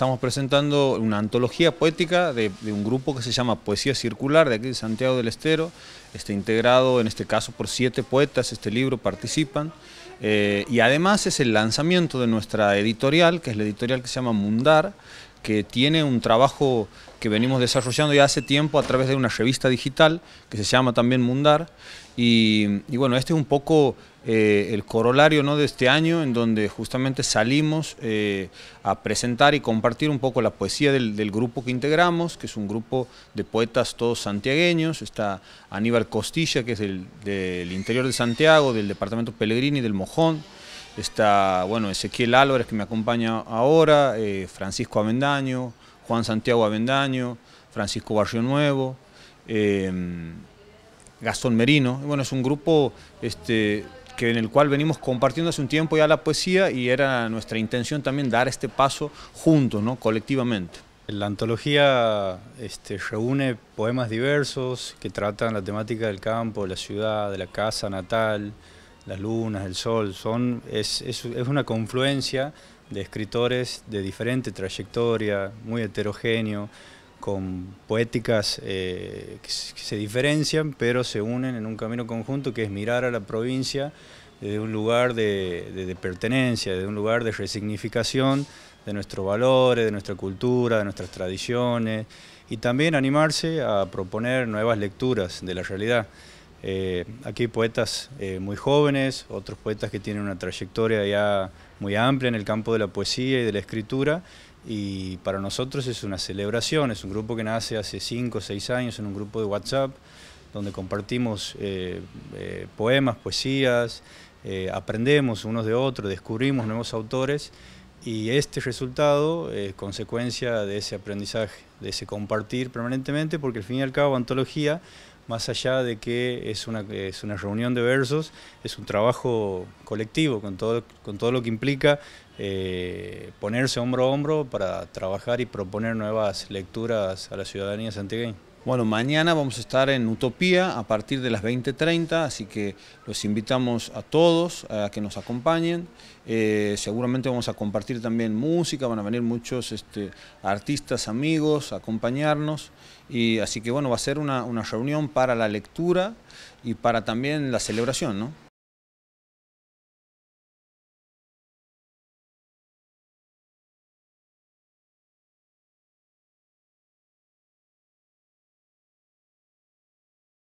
estamos presentando una antología poética de, un grupo que se llama Poesía Circular, de aquí de Santiago del Estero, está integrado en este caso por siete poetas, este libro participan, eh, y además es el lanzamiento de nuestra editorial, que es la editorial que se llama Mundar, que tiene un trabajo que venimos desarrollando ya hace tiempo a través de una revista digital que se llama también Mundar. Y, bueno, este es un poco eh, el corolario ¿no? de este año en donde justamente salimos eh, a presentar y compartir un poco la poesía del, grupo que integramos, que es un grupo de poetas todos santiagueños. Está Aníbal Costilla, que es del, del interior de Santiago, del departamento Pellegrini, del Mojón. Está, bueno, Ezequiel Álvarez que me acompaña ahora, eh, Francisco Avendaño, Juan Santiago Avendaño, Francisco Barrio Nuevo, em, Gastón Merino. bueno, es un grupo este, que en el cual venimos compartiendo hace un tiempo ya la poesía y era nuestra intención también dar este paso juntos, ¿no? colectivamente. La antología este, reúne poemas diversos que tratan la temática del campo, de la ciudad, de la casa natal, las lunas, el sol, son, es, una confluencia de escritores de diferente trayectoria, muy heterogéneo, con poéticas eh, que se diferencian, pero se unen en un camino conjunto que es mirar a la provincia desde un lugar de, de pertenencia, desde un lugar de resignificación de nuestros valores, de nuestra cultura, de nuestras tradiciones, y también animarse a proponer nuevas lecturas de la realidad. Eh, aquí hay poetas eh, muy jóvenes, otros poetas que tienen una trayectoria ya muy amplia en el campo de la poesía y de la escritura, y para nosotros es una celebración, es un grupo que nace hace 5 o 6 años en un grupo de WhatsApp, donde compartimos eh, poemas, poesías, aprendemos unos de otros, descubrimos nuevos autores, y este resultado es consecuencia de ese aprendizaje, de ese compartir permanentemente, porque al fin y al cabo antología más allá de que es una, es una reunión de versos, es un trabajo colectivo con todo, con todo lo que implica eh, ponerse hombro a hombro para trabajar y proponer nuevas lecturas a la ciudadanía santiagueña. Bueno, mañana vamos a estar en Utopía a partir de las 20.30, así que los invitamos a todos a que nos acompañen. Eh, seguramente vamos a compartir también música, van a venir muchos este, artistas, amigos a acompañarnos. Y así que bueno, va a ser una, una reunión para la lectura y para también la celebración, ¿no?